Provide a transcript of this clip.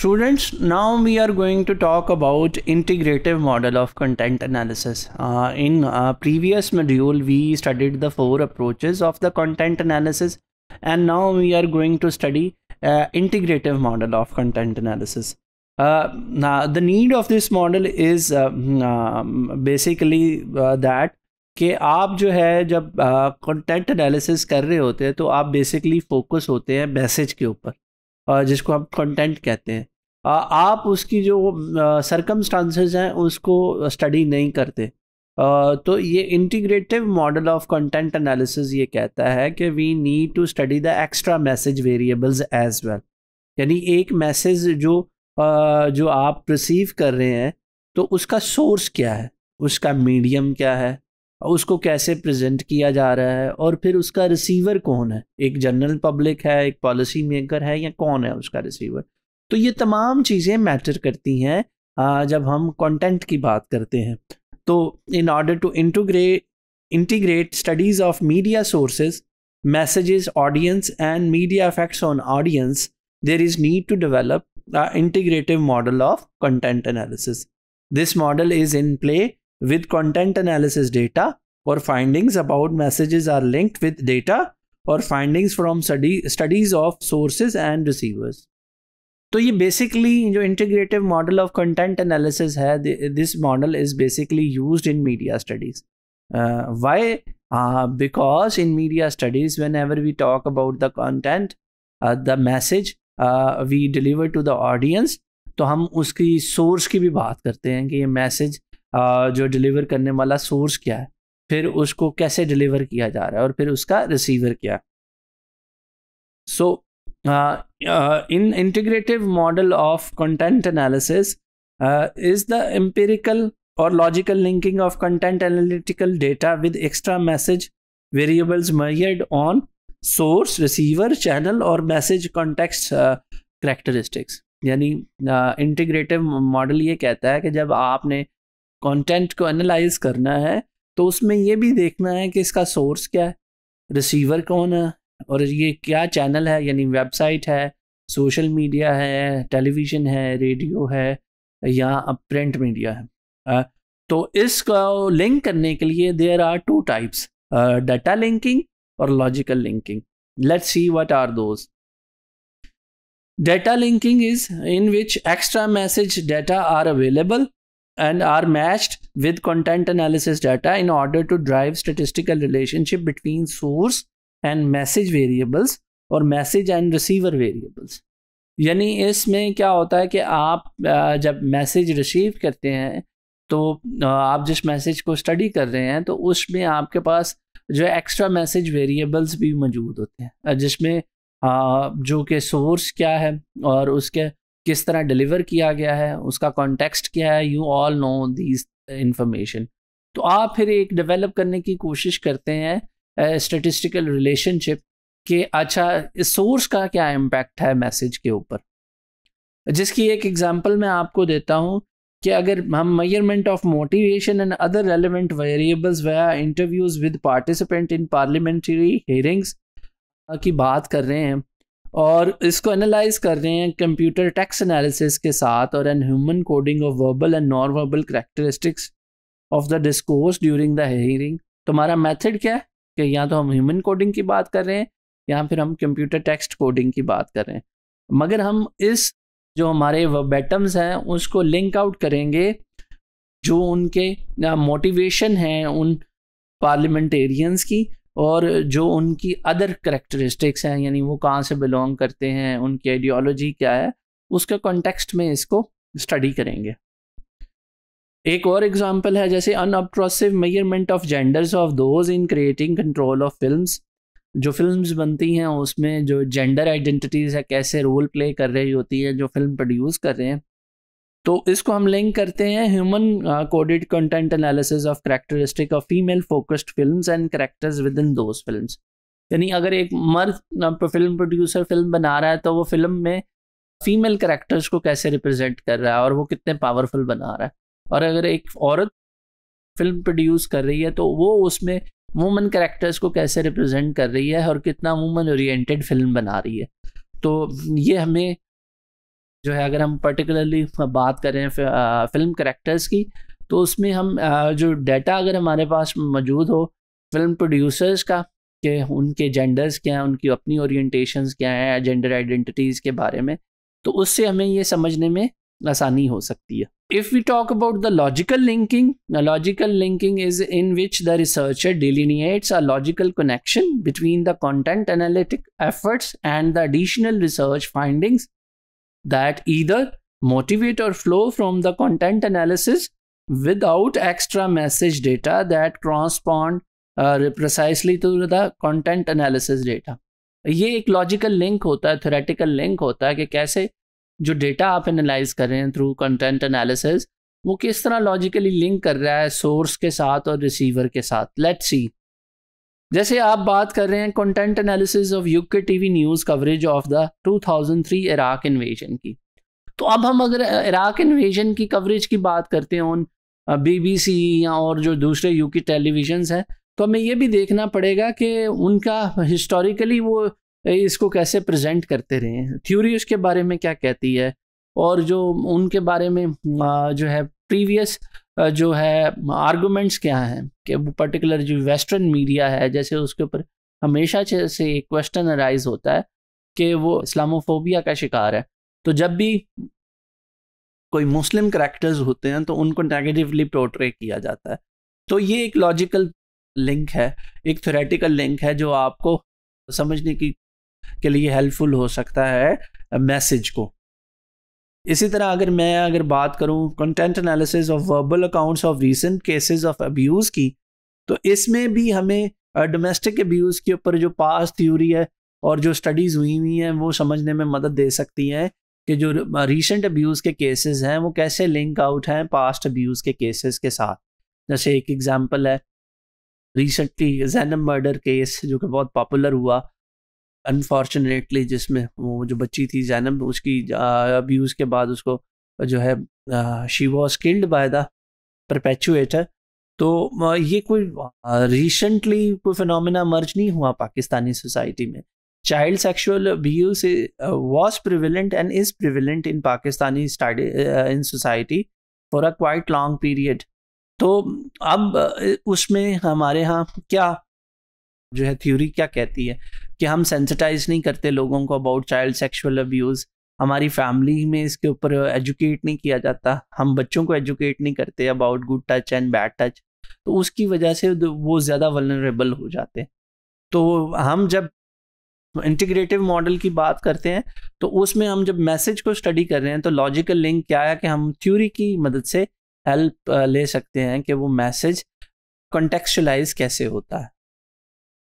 Students now we are going to talk about integrative model of content analysis in previous module we studied the four approaches of the content analysis and now we are going to study integrative model of content analysis the need of this model is basically that कि आप जो है जब content uh, analysis कर रहे होते हैं तो आप बेसिकली फोकस होते हैं मैसेज के ऊपर जिसको हम कंटेंट कहते हैं आप उसकी जो सरकमस्टांसेस हैं उसको स्टडी नहीं करते तो ये integrative model of content analysis ये कहता है कि we need to study the extra message variables as well यानी एक मैसेज जो जो आप रिसीव कर रहे हैं तो उसका सोर्स क्या है उसका मीडियम क्या है उसको कैसे प्रेजेंट किया जा रहा है और फिर उसका रिसीवर कौन है एक जनरल पब्लिक है एक पॉलिसी मेकर है या कौन है उसका रिसीवर तो ये तमाम चीज़ें मैटर करती हैं जब हम कंटेंट की बात करते हैं तो in order to integrate integrate studies of media sources messages audience and media effects on audience there is need to develop integrative model of content analysis this model is in play with content analysis data or findings about messages are linked with data or findings from study, studies of sources and receivers. तो ये basically जो integrative model of content analysis है this model is basically used in media studies why because in media studies whenever we talk about the content the message we deliver to the audience तो हम उसकी source की भी बात करते हैं कि ये मैसेज जो डिलीवर करने वाला सोर्स क्या है फिर उसको कैसे डिलीवर किया जा रहा है और फिर उसका रिसीवर क्या so in integrative model of content analysis is the empirical और logical linking of content analytical data with extra message variables made on source receiver channel और मैसेज कॉन्टेक्स्ट करेक्टरिस्टिक्स यानी इंटीग्रेटिव मॉडल ये कहता है कि जब आपने कंटेंट को एनालाइज करना है तो उसमें ये भी देखना है कि इसका सोर्स क्या है रिसीवर कौन है और ये क्या चैनल है यानी वेबसाइट है सोशल मीडिया है टेलीविज़न है रेडियो है या अब प्रिंट मीडिया है तो इसको लिंक करने के लिए there are two types data linking और logical linking let see what are those data linking is in which extra message data are available and are matched with content analysis data in order to drive statistical relationship between source and message variables और message and receiver variables यानी इसमें क्या होता है कि आप जब message receive करते हैं तो आप जिस मैसेज को स्टडी कर रहे हैं तो उसमें आपके पास जो एक्स्ट्रा मैसेज वेरिएबल्स भी मौजूद होते हैं जिसमें जो कि सोर्स क्या है और उसके किस तरह डिलीवर किया गया है उसका कॉन्टेक्स्ट क्या है you all know these information तो आप फिर एक डेवलप करने की कोशिश करते हैं स्टेटिस्टिकल uh, रिलेशनशिप कि अच्छा इस सोर्स का क्या इम्पैक्ट है मैसेज के ऊपर जिसकी एक एग्जांपल मैं आपको देता हूँ कि अगर हम measurement of motivation and other relevant variables व interviews with participant in parliamentary hearings की बात कर रहे हैं और इसको एनालाइज कर रहे हैं कंप्यूटर टेक्स एनालिसिस के साथ और an human coding of verbal and non verbal characteristics of the discourse during the hearing हमारा मेथड क्या है कि या तो हम ह्यूमन कोडिंग की बात कर रहे हैं या फिर हम कंप्यूटर टेक्स्ट कोडिंग की बात कर रहे हैं मगर हम इस जो हमारे वेबैटम्स हैं उसको लिंक आउट करेंगे जो उनके मोटिवेशन हैं उन पार्लियामेंटेरियंस की और जो उनकी अदर करेक्टरिस्टिक्स हैं यानी वो कहाँ से बिलोंग करते हैं उनकी आइडियोलॉजी क्या है उसके कॉन्टेक्स्ट में इसको स्टडी करेंगे एक और एग्जांपल है जैसे अप्रोसिव measurement of genders of those in creating control of films जो फिल्म्स बनती हैं उसमें जो जेंडर आइडेंटिटीज़ है कैसे रोल प्ले कर रही होती है जो फिल्म प्रोड्यूस कर रहे हैं तो इसको हम लिंक करते हैं human coded content analysis of characteristic of female focused films and characters within those film यानी अगर एक मर्द फिल्म प्रोड्यूसर फिल्म बना रहा है तो वो फिल्म में फीमेल करेक्टर्स को कैसे रिप्रेजेंट कर रहा है और वो कितने पावरफुल बना रहा है और अगर एक औरत फिल्म प्रोड्यूस कर रही है तो वो उसमें वुमन करेक्टर्स को कैसे रिप्रेजेंट कर रही है और कितना वुमन ओरिएंटेड फिल्म बना रही है तो ये हमें जो है अगर हम पर्टिकुलरली बात करें फिल्म करेक्टर्स की तो उसमें हम जो डाटा अगर हमारे पास मौजूद हो फिल्म प्रोड्यूसर्स का कि उनके जेंडर्स क्या हैं उनकी अपनी ओरिएंटेशन क्या हैं जेंडर आइडेंटिटीज़ के बारे में तो उससे हमें ये समझने में आसानी हो सकती है if we talk about the logical linking logical linking is in which the researcher delineates a logical connection between the content analytic efforts and the additional research findings that either motivate or flow from the content analysis without extra message data that correspond uh, precisely to the content analysis data. ये एक logical link होता है theoretical link होता है कि कैसे जो data आप एनालाइज कर रहे हैं थ्रू कंटेंट एनालिसिस वो किस तरह लॉजिकली लिंक कर रहा है सोर्स के साथ और रिसीवर के साथ लेट्स सी जैसे आप बात कर रहे हैं content analysis of UK TV news coverage of the 2003 Iraq invasion की तो अब हम अगर इराक इन्वेजन की कवरेज की बात करते हैं ऑन बीबीसी या और जो दूसरे यूके टेलीविजन हैं तो हमें ये भी देखना पड़ेगा कि उनका हिस्टोरिकली वो इसको कैसे प्रेजेंट करते रहे हैं थ्योरी उसके बारे में क्या कहती है और जो उनके बारे में जो है प्रीवियस जो है आर्गूमेंट्स क्या हैं कि वो पर्टिकुलर जो वेस्टर्न मीडिया है जैसे उसके ऊपर हमेशा से एक क्वेश्चन अराइज होता है कि वो इस्लामोफोबिया का शिकार है तो जब भी कोई मुस्लिम करेक्टर्स होते हैं तो उनको नेगेटिवली पोर्ट्रे किया जाता है तो ये एक लॉजिकल लिंक है एक थोरेटिकल लिंक है जो आपको समझने की के लिए हेल्पफुल हो सकता है मैसेज को इसी तरह अगर मैं अगर बात करूं content analysis of verbal accounts of recent cases of abuse की तो इसमें भी हमें डोमेस्टिक अब्यूज़ के ऊपर जो पास थ्योरी है और जो स्टडीज़ हुई हुई हैं वो समझने में मदद दे सकती हैं कि जो रिसेंट अब्यूज़ के केसेस हैं वो कैसे लिंक आउट हैं पास्ट अब्यूज़ के केसेस के साथ जैसे एक एग्जांपल है रिसेंटली जैनम मर्डर केस जो कि बहुत पॉपुलर हुआ अनफॉर्चुनेटली जिसमें वो जो बच्ची थी जैनम उसकी अब्यूज़ के बाद उसको जो है she was killed by the perpetuator तो ये कोई रिसेंटली कोई फिनोमिना मर्ज नहीं हुआ पाकिस्तानी सोसाइटी में child sexual abuse was prevalent and is prevalent in Pakistani in society for a quite long period तो अब उसमें हमारे यहाँ क्या जो है थ्योरी क्या कहती है कि हम सेंसिटाइज नहीं करते लोगों को अबाउट चाइल्ड सेक्शुअल अब्यूज़ हमारी फैमिली में इसके ऊपर एजुकेट नहीं किया जाता हम बच्चों को एजुकेट नहीं करते about good touch and bad touch तो उसकी वजह से वो ज़्यादा वलनरेबल हो जाते हैं तो हम जब इंटीग्रेटिव मॉडल की बात करते हैं तो उसमें हम जब मैसेज को स्टडी कर रहे हैं तो लॉजिकल लिंक क्या है कि हम थ्योरी की मदद से हेल्प ले सकते हैं कि वो मैसेज कंटेक्चुलाइज कैसे होता है